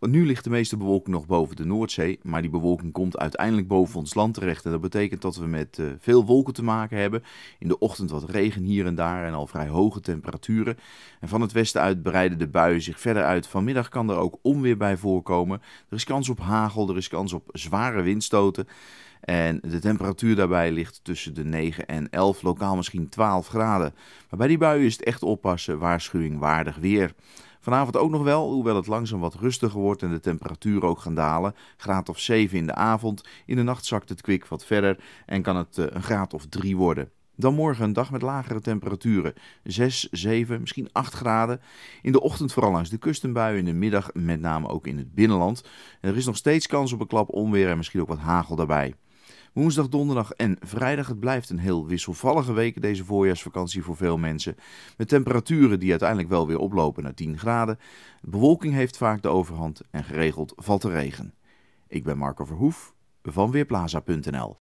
Nu ligt de meeste bewolking nog boven de Noordzee, maar die bewolking komt uiteindelijk boven ons land terecht. En dat betekent dat we met eh, veel wolken te maken hebben. In de ochtend wat regen hier en daar en al vrij hoge temperaturen. En van het westen uit breiden de buien zich verder uit. Vanmiddag kan er ook onweer bij voorkomen. Er is kans op hagel, er is kans op zware windstoten. En de temperatuur daarbij ligt tussen de 9 en 11, lokaal misschien 12 graden. Maar bij die buien is het echt oppassen, waarschuwing waardig weer. Vanavond ook nog wel, hoewel het langzaam wat rustiger wordt en de temperatuur ook gaan dalen. Graad of 7 in de avond. In de nacht zakt het kwik wat verder en kan het eh, een graad of 3 worden. Dan morgen een dag met lagere temperaturen. 6, 7, misschien 8 graden. In de ochtend vooral langs de kustenbuien, In de middag met name ook in het binnenland. En er is nog steeds kans op een klap onweer en misschien ook wat hagel daarbij. Woensdag, donderdag en vrijdag. Het blijft een heel wisselvallige week deze voorjaarsvakantie voor veel mensen. Met temperaturen die uiteindelijk wel weer oplopen naar 10 graden. De bewolking heeft vaak de overhand en geregeld valt de regen. Ik ben Marco Verhoef van Weerplaza.nl